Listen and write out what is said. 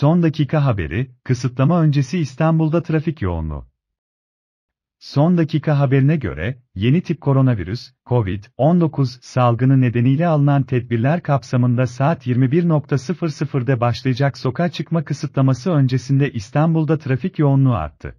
Son dakika haberi, kısıtlama öncesi İstanbul'da trafik yoğunluğu. Son dakika haberine göre, yeni tip koronavirüs, COVID-19 salgını nedeniyle alınan tedbirler kapsamında saat 21.00'de başlayacak sokağa çıkma kısıtlaması öncesinde İstanbul'da trafik yoğunluğu arttı.